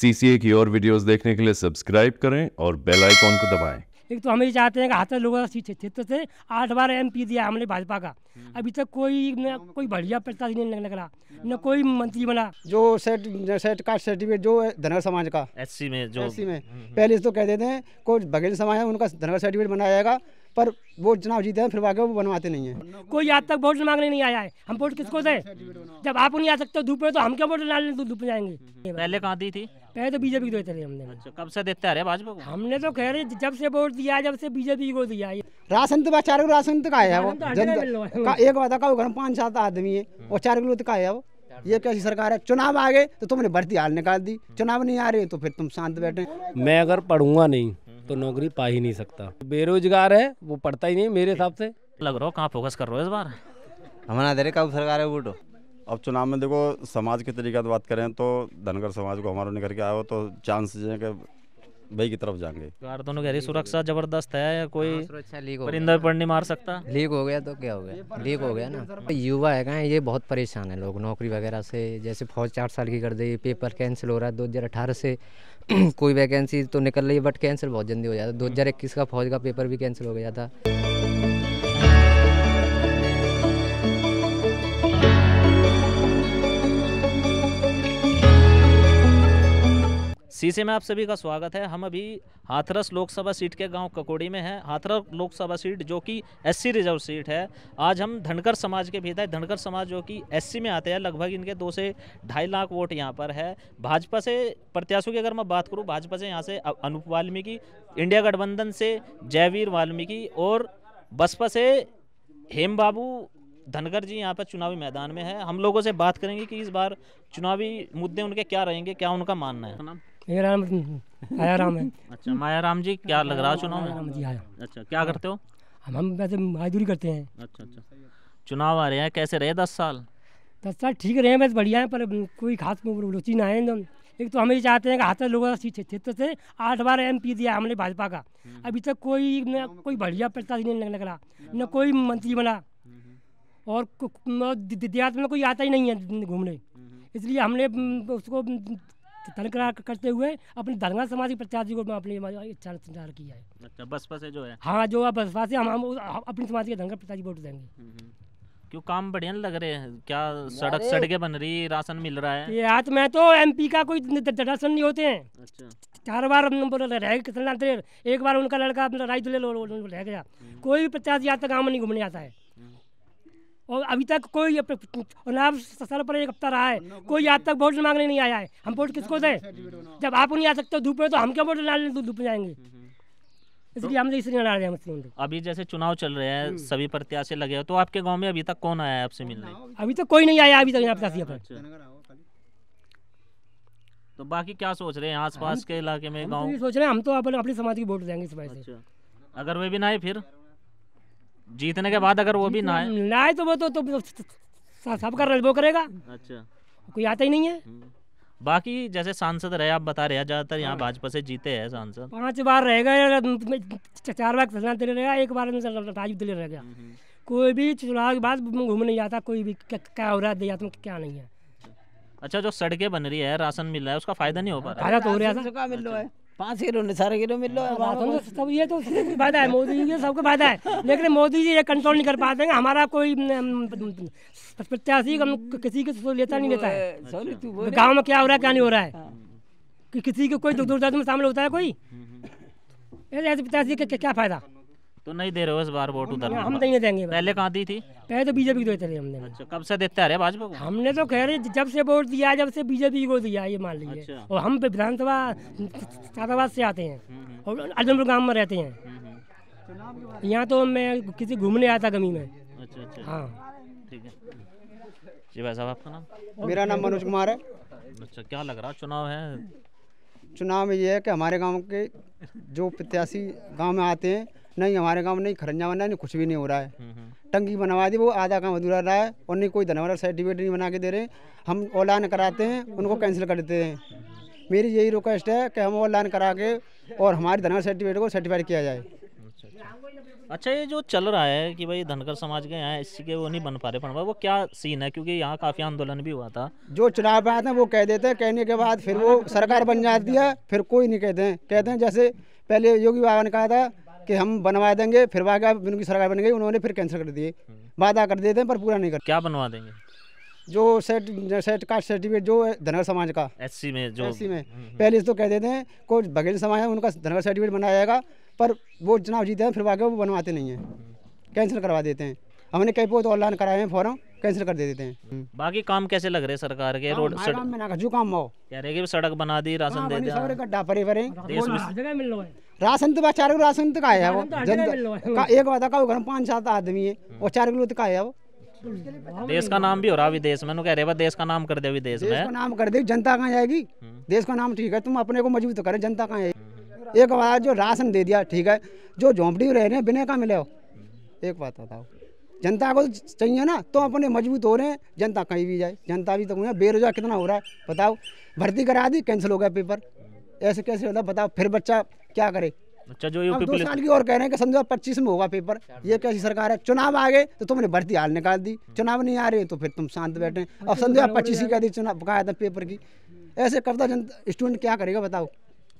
CCA की और videos देखने के लिए सब्सक्राइब करें और बेल आइकॉन को दबाएं एक तो हम ये चाहते हैं कि हाथ लोगों का क्षेत्र से आठ बार एम पी दिया हमने भाजपा का हम्म। अभी तक कोई न कोई बढ़िया प्रत्याशी नहीं लग रहा न कोई मंत्री बना जो सेट सेट का सर्टिफिकेट जो धनगर समाज का एससी में जो एससी में हम्म, हम्म। पहले तो कह देते हैं कोई बघेल समाज है उनका धनगर सर्टिफिकेट बनाया जाएगा पर वोट चुनाव जीते हैं फिर वाकई वो बनवाते नहीं है कोई आज तक वोट मांगने नहीं आया है हम वोट किसको दें जब आप नहीं आ सकते धूप में तो हम क्या वोट डालने धूप में जाएंगे पहले कहाँ दी थी पहले तो बीजेपी को देते हमने अच्छा, कब से देते आ रहे भाजपा को हमने तो कह रहे जब से वोट दिया जब से बीजेपी को दिया राशन तो बस चार राशन तो का है वो तो एक बात का घर पाँच सात आदमी है और चार किलो तो का है वो ये कैसी सरकार है चुनाव आ गए तो तुमने भर्ती हाल निकाल दी चुनाव नहीं आ रहे तो फिर तुम शांत बैठे मैं अगर पढ़ूंगा नहीं तो नौकरी पा ही नहीं सकता बेरोजगार है वो पढ़ता ही नहीं मेरे हिसाब से लग रहा हो कहाँ फोकस कर रहे हो इस बार हमारा देरे का सरकार है वोट अब चुनाव में देखो समाज के तरीके से बात करें तो धनगर समाज को हमारा निकल के आया हो तो चांस हैं कि भाई की तरफ जाएंगे दोनों कह रही सुरक्षा जबरदस्त है या कोई हाँ, परिंदर पर नहीं मार सकता लीक हो गया तो क्या हो गया लीक हो गया ना युवा है ये बहुत परेशान है लोग नौकरी वगैरह से जैसे फौज चार साल की कर दी पेपर कैंसिल हो रहा है दो से कोई वैकेंसी तो निकल रही है बट कैंसिल बहुत जल्दी हो जाता है दो हज़ार इक्कीस का फौज का पेपर भी कैंसिल हो गया था शीशे में आप सभी का स्वागत है हम अभी हाथरस लोकसभा सीट के गांव ककोड़ी में हैं हाथरस लोकसभा सीट जो कि एससी रिजर्व सीट है आज हम धनकर समाज के भीतर धनकर समाज जो कि एससी में आते हैं लगभग इनके दो से ढाई लाख वोट यहां पर है भाजपा से प्रत्याशियों की अगर मैं बात करूँ भाजपा से यहाँ से अनूप वाल्मीकि इंडिया गठबंधन से जयवीर वाल्मीकि और बसपा से हेम बाबू धनगर जी यहाँ पर चुनावी मैदान में है हम लोगों से बात करेंगे कि इस बार चुनावी मुद्दे उनके क्या रहेंगे क्या उनका मानना है मेरा नाम माया राम है अच्छा माया राम जी क्या लग रहा चुनाव में जी आया अच्छा क्या करते हो हम हम वैसे मजदूरी करते हैं अच्छा अच्छा चुनाव आ रहे हैं कैसे रहे दस साल दस साल ठीक रहे हैं बस बढ़िया है पर कोई खास रुचि ना है एकदम एक तो हम ये चाहते हैं कि हाथ लोगों क्षेत्र से आठ बार एम पी दिया हमने भाजपा का हम्म। अभी तक कोई न कोई बढ़िया प्रत्याशी नहीं लग रहा न कोई मंत्री बना और देहात में कोई आता ही नहीं है घूमने हम्म। इसलिए हमने उसको तनकरार करते हुए अपने धनगा समाज के प्रत्याशी को अपनी इच्छा संचार किया है अच्छा बसपा से जो है हाँ जो है बसपा से हम हम अपने समाज के धनगा प्रत्याशी वोट देंगे हम्म, हम्म। क्यों काम बढ़िया लग रहे हैं क्या सड़क सड़कें बन रही राशन मिल रहा है ये आज मैं तो एमपी का कोई राशन नहीं होते हैं अच्छा चार बार रह गए एक बार उनका लड़का अपना राइट ले लो रह गया हम्म। कोई भी प्रत्याशी आज तक में नहीं घूमने आता है और अभी तक कोई नाम सर पर एक हफ्ता रहा है कोई आज तक वोट मांगने नहीं आया है हम वोट किसको दें जब आप नहीं आ सकते धूप में तो हम क्या वोट डालने धूप में जाएंगे हम्म, हम्म। इसलिए हम तो इसलिए रहे हैं मुस्लिम अभी जैसे चुनाव चल रहे हैं हम्म। सभी प्रत्याशी लगे हो तो आपके गांव में अभी तक कौन आया है आपसे मिलने अभी तक कोई नहीं आया अभी तक प्रत्याशी पर अच्छा। अच्छा। तो बाकी क्या सोच रहे हैं आसपास के इलाके में तो गांव सोच रहे हैं हम तो अपने अपने समाज की वोट देंगे इस वजह से अच्छा। अगर वे भी ना फिर जीतने के बाद अगर वो भी ना आए ना तो वो तो, तो, तो सबका कर वो करेगा अच्छा कोई आता ही नहीं है हम्म। बाकी जैसे सांसद रहे आप बता रहे हैं ज्यादातर यहाँ हाँ। भाजपा से जीते हैं सांसद पांच बार रहेगा चार बार सजना एक बार राजीव दिल रह गया हम्म। कोई भी चुनाव के बाद घूमने नहीं जाता कोई भी क्या हो रहा है क्या नहीं है अच्छा जो सड़कें बन रही है राशन मिल रहा है उसका फायदा नहीं हो पा रहा फायदा तो हो रहा है पांच किलो ने सारे किलो मिल लो हाँ, सब ये तो फायदा है मोदी जी सबको फायदा है लेकिन मोदी जी ये कंट्रोल नहीं कर पाते हैं हमारा कोई प्रत्याशी किसी के लेता नहीं लेता है गाँव में क्या हो रहा है क्या नहीं हो रहा है हाँ। कि किसी के कोई दुर्दर्द में शामिल होता है कोई हम्म, हम्म। ऐसे प्रत्याशी का क्या फायदा तो नहीं दे रहे हो इस बार वोट उधर हम नहीं तो देंगे पहले कहाँ दी थी पहले तो बीजेपी को देते हमने अच्छा कब से देते रहे भाजपा को हमने तो कह रहे जब से वोट दिया जब से बीजेपी को दिया ये मान लीजिए अच्छा। और हम विधानसभा छात्रावाद से आते हैं हम्म, हम्म। और अजमपुर गाँव में रहते हैं हम्म, यहाँ तो मैं किसी घूमने आया था गमी में अच्छा हाँ ठीक है जी भाई साहब आपका नाम मेरा नाम मनोज कुमार है अच्छा क्या लग रहा चुनाव है चुनाव में ये है कि हमारे गांव के जो प्रत्याशी गांव में आते हैं नहीं हमारे गाँव नहीं खरंजा बना नहीं कुछ भी नहीं हो रहा है हम्म, हम्म। टंकी बनवा दी वो आधा काम अधूरा रहा है और नहीं कोई धनवारा सर्टिफिकेट नहीं बना के दे रहे हम ऑनलाइन कराते हैं उनको कैंसिल कर देते हैं मेरी यही रिक्वेस्ट है कि हम ऑनलाइन करा के और हमारे धनवर सर्टिफिकेट को सर्टिफाइड किया जाए अच्छा, अच्छा।, अच्छा ये जो चल रहा है कि भाई धनकर समाज के यहाँ के वो नहीं बन पा रहे पर वो क्या सीन है क्योंकि यहाँ काफ़ी आंदोलन भी हुआ था जो चुनाव आते हैं वो कह देते हैं कहने के बाद फिर वो सरकार बन जाती है फिर कोई नहीं कहते हैं कहते हैं जैसे पहले योगी बाबा ने कहा था कि हम बनवा देंगे फिर वहाँ का उनकी सरकार बन गई उन्होंने फिर कैंसिल कर दिए वादा कर देते हैं पर पूरा नहीं कर क्या बनवा देंगे जो सेट सेट कास्ट सर्टिफिकेट जो है धनगर समाज का एससी में जो एससी में हम्म, हम्म। पहले तो कह देते हैं कोई बघेल समाज है उनका धनगर सर्टिफिकेट बनाया जाएगा पर वो चुनाव जीते हैं फिर वाकई वो बनवाते नहीं हैं कैंसिल करवा देते हैं हमने कई बहुत ऑनलाइन कराए हैं फॉर्म कैंसिल कर दे देते हैं हम्म। बाकी काम कैसे लग रहे सरकार के हाँ, रोड सड़क जो काम हो कह रहे सड़क बना दी राशन हाँ, दे दिया राशन तो चार किलो राशन तो, तो, तो का है वो जनता एक बात का घर पाँच सात आदमी है हम्म। और चार किलो तो का है वो देश का नाम भी हो रहा अभी में कह रहे देश का नाम कर दे विदेश में नाम कर दे जनता कहाँ जाएगी हम्म। देश का नाम ठीक है तुम अपने को मजबूत करे जनता कहाँ जाएगी हम्म। एक बार जो राशन दे दिया ठीक है जो झोंपड़ी रह रहे हैं बिना कहाँ मिले हो एक बात बताओ जनता को चाहिए ना तो अपने मजबूत हो रहे हैं जनता कहीं भी जाए जनता भी तो बेरोजगार कितना हो रहा है बताओ भर्ती करा दी कैंसिल हो गया पेपर ऐसे कैसे होता बताओ फिर बच्चा क्या करे अच्छा जो यूपी पुलिस की और कह रहे हैं कि पच्चीस में होगा पेपर ये कैसी सरकार है चुनाव आ गए तो तुमने भर्ती हाल निकाल दी चुनाव नहीं आ रहे तो फिर तुम शांत बैठे अब संध्या अच्छा, तो पच्चीस ही कह दी चुनाव पकाया था पेपर की ऐसे करता जनता स्टूडेंट क्या करेगा बताओ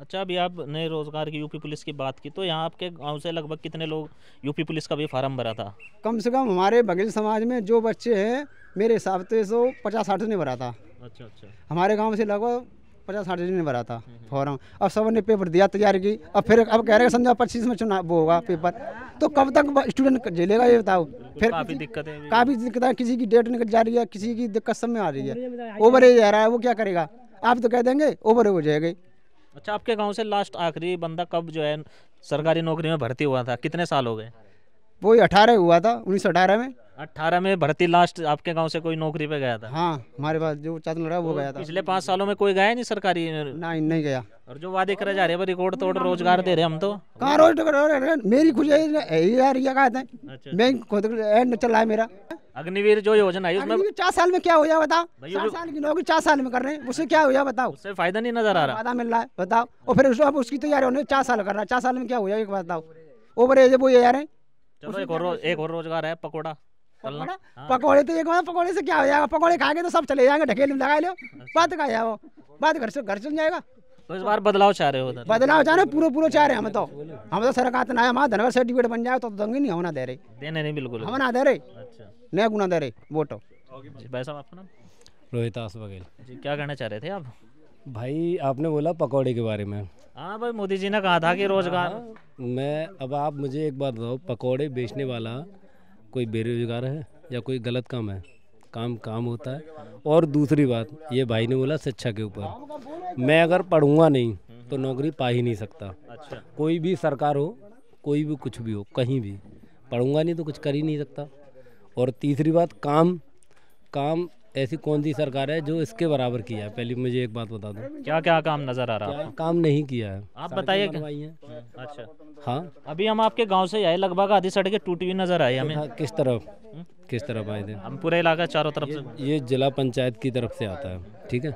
अच्छा अभी आप नए रोजगार की यूपी पुलिस की बात की तो यहाँ आपके गांव से लगभग कितने लोग यूपी पुलिस का भी फार्म भरा था कम से कम हमारे बगल समाज में जो बच्चे हैं मेरे हिसाब से सौ पचास साठ ने भरा था अच्छा अच्छा हमारे गाँव से लगभग पचास साठ दिन भरा था फॉर्म हम्म, हम्म। अब सब ने पेपर दिया तैयारी की अब फिर अब कह रहे समझा पच्चीस में चुनाव होगा पेपर तो कब तक स्टूडेंट झेलेगा ये बताओ तो फिर काफ़ी दिक्कत है काफ़ी दिक्कत है किसी की डेट निकल जा रही है किसी की दिक्कत सब में आ रही है ओवर एज आ रहा है वो क्या करेगा आप तो कह देंगे ओवर हो जाएगा अच्छा आपके गांव से लास्ट आखिरी बंदा कब जो है सरकारी नौकरी में भर्ती हुआ था कितने साल हो गए वो अठारह हुआ था उन्नीस में अट्ठारह में भर्ती लास्ट आपके गांव से कोई नौकरी पे गया था हाँ हमारे पास जो चाचा लड़ा वो तो गया था पिछले पाँच सालों में कोई गया नहीं सरकारी नहीं नहीं गया और जो वादे करे जा रहे हैं रिकॉर्ड तोड़ रोजगार दे रहे हम तो कहाँ रोजगार तो मेरी खुशी यार ये कहा था अच्छा, मैं अच्छा। चला है मेरा अग्निवीर जो योजना है उसमें चार साल में क्या हो जाए बताओ चार साल की नौकरी चार साल में कर रहे हैं उससे क्या हो जाए बताओ उससे फायदा नहीं नजर आ रहा फायदा मिल रहा है बताओ और फिर अब उसकी तैयारी होने चार साल कर रहा है चार साल में क्या हो जाए एक बताओ ओवर एज वो ये आ रहे हैं चलो एक और एक और रोजगार है पकोड़ा पकौड़े हाँ। तो एक बार पकौड़े से क्या हो जाएगा पकौड़े खा के तो सब चले जाएंगे ढकेल में लगा लो अच्छा। बात का जाओ बात घर से घर चल जाएगा तो इस बार बदलाव चाह रहे हो बदलाव चाह रहे पूरे पूरे चाह रहे हम तो हम तो सरकार तो ना हमारा धनगर सर्टिफिकेट बन जाए तो दंगे नहीं होना दे रहे देने नहीं बिल्कुल हम ना दे रहे अच्छा नया गुना दे रहे वोटो भाई साहब आपका नाम रोहित बघेल जी क्या कहना चाह रहे थे आप भाई आपने बोला पकौड़े के बारे में हाँ भाई मोदी जी ने कहा था कि रोजगार हाँ, मैं अब आप मुझे एक बात बताओ पकौड़े बेचने वाला कोई बेरोजगार है या कोई गलत काम है काम काम होता है और दूसरी बात ये भाई ने बोला शिक्षा के ऊपर मैं अगर पढ़ूंगा नहीं तो नौकरी पा ही नहीं सकता अच्छा कोई भी सरकार हो कोई भी कुछ भी हो कहीं भी पढ़ूंगा नहीं तो कुछ कर ही नहीं सकता और तीसरी बात काम काम ऐसी कौन सी सरकार है जो इसके बराबर किया है पहले मुझे एक बात बता दो क्या क्या काम नजर आ रहा है काम नहीं किया है आप बताइए अच्छा हाँ अभी हम आपके गांव से आए लगभग आधी सड़कें टूटी हुई नजर आई हमें हाँ, किस तरफ किस तरफ आए थे हम पूरे इलाका चारों तरफ से ये जिला पंचायत की तरफ से आता है ठीक है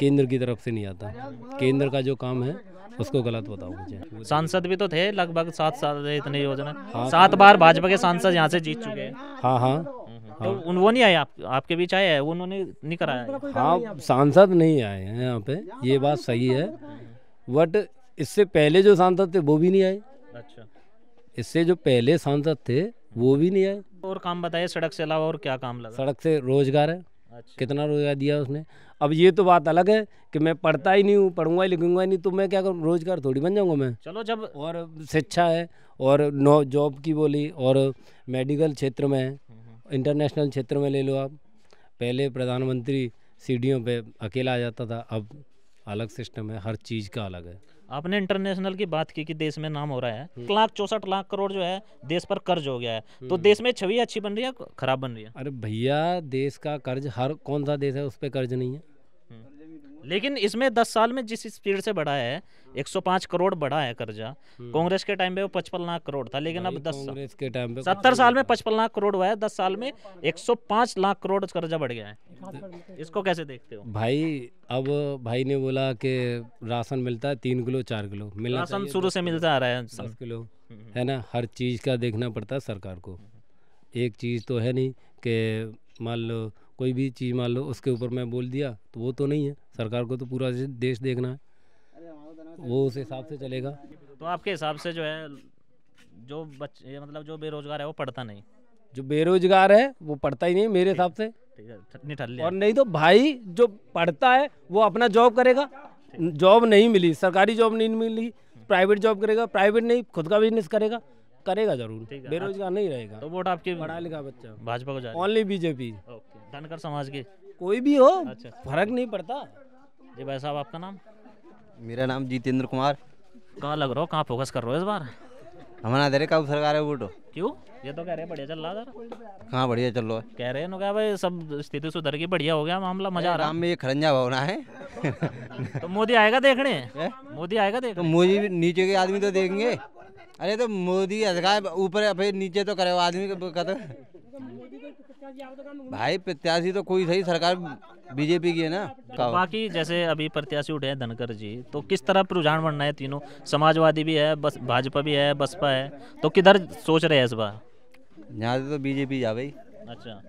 केंद्र की तरफ से नहीं आता केंद्र का जो काम है उसको गलत बताओ मुझे सांसद भी तो थे लगभग सात साल इतने योजना हाँ, सात बार भाजपा के सांसद यहाँ से जीत चुके हैं हाँ हाँ तो हाँ। तो उन वो नहीं आए आप, आपके बीच आए हैं उन्होंने नहीं कराया हाँ, हाँ सांसद नहीं आए हैं यहाँ पे ये तो बात सही है बट इससे पहले जो सांसद थे वो भी नहीं आए अच्छा इससे जो पहले सांसद थे वो भी नहीं आए और काम बताए सड़क से अलावा और क्या काम लगा सड़क से रोजगार है अच्छा। कितना रोजगार दिया उसने अब ये तो बात अलग है कि मैं पढ़ता ही नहीं हूँ पढ़ूंगा ही लिखूंगा ही नहीं तो मैं क्या करूँ रोजगार थोड़ी बन जाऊंगा मैं चलो जब और शिक्षा है और नो जॉब की बोली और मेडिकल क्षेत्र में है इंटरनेशनल क्षेत्र में ले लो आप पहले प्रधानमंत्री सीढ़ियों पे अकेला आ जाता था अब अलग सिस्टम है हर चीज़ का अलग है आपने इंटरनेशनल की बात की कि देश में नाम हो रहा है एक हम्म। लाख चौसठ लाख करोड़ जो है देश पर कर्ज हो गया है हम्म। तो देश में छवि अच्छी बन रही है खराब बन रही है अरे भैया देश का कर्ज हर कौन सा देश है उस पर कर्ज नहीं है लेकिन इसमें दस साल में जिस स्पीड से बढ़ा है एक सौ पांच करोड़ बढ़ा है कर्जा हम्म। कांग्रेस के टाइम पे वो पचपन लाख करोड़ था लेकिन अब दस साल के टाइम पे सत्तर साल में पचपन लाख करोड़ हुआ है दस साल में पांच लाख करोड़ कर्जा बढ़ गया है इसको कैसे देखते हो भाई अब भाई ने बोला कि राशन मिलता है तीन किलो चार किलो मिलना राशन शुरू से मिलता आ रहा है दस किलो हम्म, हम्म। है ना हर चीज़ का देखना पड़ता है सरकार को एक चीज़ तो है नहीं कि मान लो कोई भी चीज़ मान लो उसके ऊपर मैं बोल दिया तो वो तो नहीं है सरकार को तो पूरा देश देखना है तो वो उस हिसाब से चलेगा तो आपके हिसाब से जो है जो बच्चे मतलब जो बेरोजगार है वो पढ़ता नहीं जो बेरोजगार है वो पढ़ता ही नहीं मेरे हिसाब से और नहीं तो भाई जो पढ़ता है वो अपना जॉब करेगा जॉब नहीं मिली सरकारी जॉब नहीं मिली हम्म। प्राइवेट जॉब करेगा प्राइवेट नहीं खुद का बिजनेस करेगा करेगा जरूर बेरोजगार अच्छा। नहीं रहेगा तो वोट आपके पढ़ा लिखा बच्चा भाजपा को जाए ओनली बीजेपी धनकर समाज के कोई भी हो अच्छा फर्क नहीं पड़ता जी भाई साहब आपका नाम मेरा नाम जितेंद्र कुमार कहाँ लग रहा हो कहाँ फोकस कर रहे हो इस बार हमारा दे रहे कब सरकार है वोटो क्यों ये तो कह रहे बढ़िया चल रहा है हाँ बढ़िया चल रहा है कह रहे हैं ना क्या भाई सब स्थिति सुधर की बढ़िया हो गया मामला मजा आ रहा है में ये खरंजा भावना है तो मोदी आएगा देखने मोदी आएगा देखने तो मोदी नीचे के आदमी तो देखेंगे अरे तो मोदी अधिकार ऊपर फिर नीचे तो करे आदमी भाई प्रत्याशी तो कोई सही सरकार बीजेपी की है ना बाकी जैसे अभी प्रत्याशी उठे हैं धनकर जी तो किस तरह रुझान बनना है तीनों समाजवादी भी है बस भाजपा भी है बसपा है तो किधर सोच रहे हैं इस बार यहाँ से तो बीजेपी जा भाई अच्छा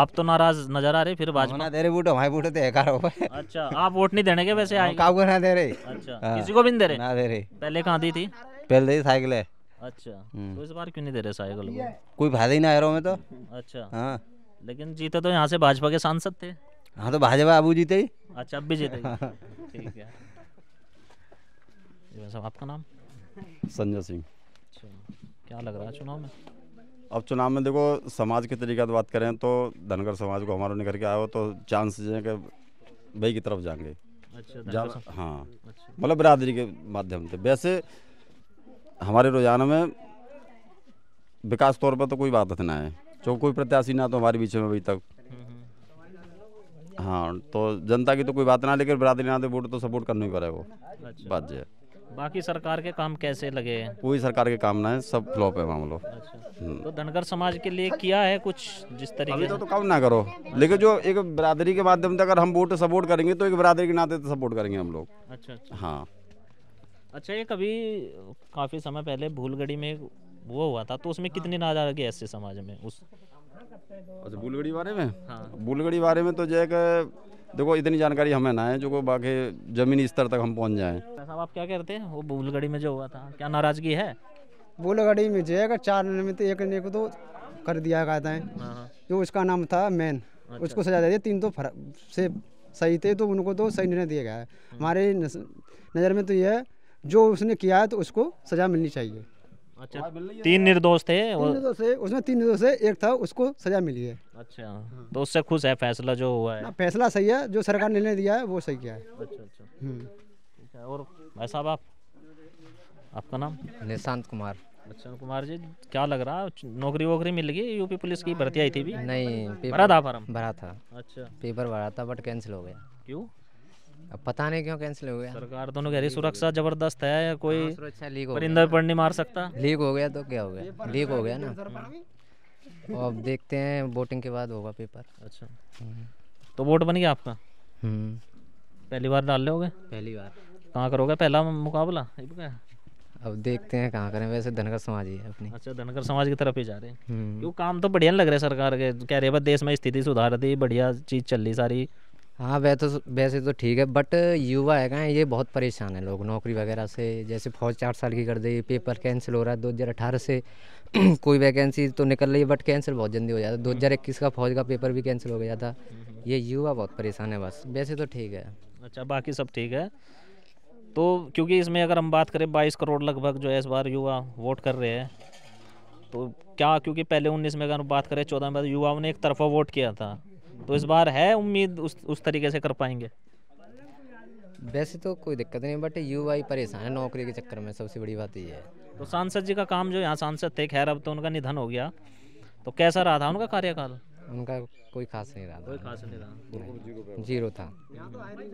आप तो नाराज नजर आ रहे फिर भाजपा दे रहे वोट हमारे वोट तो अच्छा आप वोट नहीं देने के वैसे आए ना दे रहे अच्छा हाँ। किसी को भी नहीं दे रहे ना दे रहे पहले कहाँ दी थी पहले ही साइकिल है अच्छा हम्म। तो इस बार क्यों नहीं दे रहे साइकिल को कोई फायदा ही ना है में तो अच्छा हाँ लेकिन जीते तो यहाँ से भाजपा के सांसद थे हाँ तो भाजपा अबू जीते ही अच्छा अब भी जीते हाँ। ठीक है साहब आपका नाम संजय सिंह अच्छा, क्या लग रहा है चुनाव में अब चुनाव में देखो समाज के तरीका से बात करें तो धनगर समाज को हमारे निकल के आए हो तो चांस हैं कि भाई की तरफ जाएंगे अच्छा, जा, हाँ अच्छा। मतलब बिरादरी के माध्यम से वैसे हमारे रोजाना में विकास तौर पर तो कोई बात ना है जो कोई प्रत्याशी ना तो हमारे बीच में अभी तक हाँ तो जनता की तो कोई बात ना लेकिन बरादरी ना वोट तो सपोर्ट करना ही पड़े वो अच्छा। बात जो बाकी सरकार के काम कैसे लगे हैं कोई सरकार के काम ना है सब फ्लॉप है मामलो अच्छा। हम्म। तो धनगर समाज के लिए किया है कुछ जिस तरीके अभी तो, तो काम ना करो लेकिन जो एक बरादरी के माध्यम से अगर हम वोट सपोर्ट करेंगे तो एक बरादरी के नाते तो सपोर्ट करेंगे हम लोग अच्छा, अच्छा। हाँ अच्छा ये कभी काफ़ी समय पहले भूलगढ़ी में वो हुआ था तो उसमें हाँ। कितने नाराज आ गए ऐसे समाज में उस अच्छा भूलगढ़ी बारे में हाँ भूलगढ़ी बारे में तो जय देखो इतनी जानकारी हमें ना है जो बाकी जमीनी स्तर तक हम पहुंच जाए तो साहब आप क्या कहते हैं वो भूलगढ़ी में जो हुआ था क्या नाराजगी है भूलगढ़ी में जो है चार तो एक ने को तो कर दिया गया था हाँ, हाँ। जो उसका नाम था मैन अच्छा। उसको सजा दे तीन तो से सही थे तो उनको तो सही निर्णय दिया गया है हमारे नज़र में तो यह है जो उसने किया है तो उसको सजा मिलनी चाहिए अच्छा तीन निर्दोष थे तीन निर्दोष है उसमें तीन निर्दोष है एक था उसको सजा मिली है अच्छा हाँ। तो उससे खुश है फैसला जो हुआ है फैसला सही है जो सरकार ने निर्णय दिया है वो सही किया है अच्छा अच्छा हम्म। और भाई साहब आपका नाम निशांत कुमार अच्छा कुमार जी क्या लग रहा है नौकरी वोकरी मिल गई यूपी पुलिस की भर्ती आई थी भी नहीं भरा था फॉर्म भरा था अच्छा पेपर भरा था बट कैंसिल हो गया क्यों अब पता नहीं क्यों कैंसिल हो गया सरकार दोनों तो कह रही सुरक्षा जबरदस्त है या कोई हाँ, लीक हो परिंदर पर नहीं मार सकता लीक हो गया तो क्या हो गया लीक हो गया ना हाँ। अब देखते हैं वोटिंग के बाद होगा पेपर अच्छा हम्म। तो वोट बन गया आपका हम्म। पहली बार डाल लोगे पहली बार कहाँ करोगे पहला मुकाबला अब देखते हैं कहाँ करें वैसे धनकर समाज ही है अपनी अच्छा धनकर समाज की तरफ ही जा रहे हैं हम्म। क्यों काम तो बढ़िया लग रहा है सरकार के कह रहे बस देश में स्थिति सुधार दी बढ़िया चीज़ चल रही सारी हाँ वह तो वैसे तो ठीक है बट युवा है ये बहुत परेशान है लोग नौकरी वगैरह से जैसे फौज चार साल की कर दी पेपर कैंसिल हो रहा है दो हज़ार अठारह से कोई वैकेंसी तो निकल रही है बट कैंसिल बहुत जल्दी हो जाता है दो हज़ार इक्कीस का फौज का पेपर भी कैंसिल हो गया था ये युवा बहुत परेशान है बस वैसे तो ठीक है अच्छा बाकी सब ठीक है तो क्योंकि इसमें अगर हम बात करें बाईस करोड़ लगभग जो है इस बार युवा वोट कर रहे हैं तो क्या क्योंकि पहले उन्नीस में अगर हम बात करें चौदह में तो युवाओं ने एक तरफा वोट किया था तो इस बार है उम्मीद उस उस तरीके से कर पाएंगे वैसे तो कोई दिक्कत नहीं बट युवा ही परेशान है नौकरी के चक्कर में सबसे बड़ी बात ये है तो सांसद जी का काम जो यहाँ सांसद थे खैर अब तो उनका निधन हो गया तो कैसा रहा था उनका कार्यकाल उनका कोई खास नहीं रहा कोई खास नहीं रहा जीरो था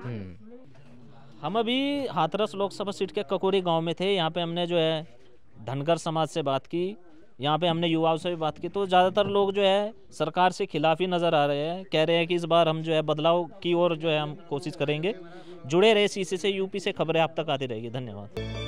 हम्म। हम अभी हाथरस लोकसभा सीट के ककोरी गांव में थे यहाँ पे हमने जो है धनगर समाज से बात की यहाँ पे हमने युवाओं से भी बात की तो ज़्यादातर लोग जो है सरकार से खिलाफ ही नज़र आ रहे हैं कह रहे हैं कि इस बार हम जो है बदलाव की ओर जो है हम कोशिश करेंगे जुड़े रहे सी से यूपी से खबरें आप तक आती रहेगी धन्यवाद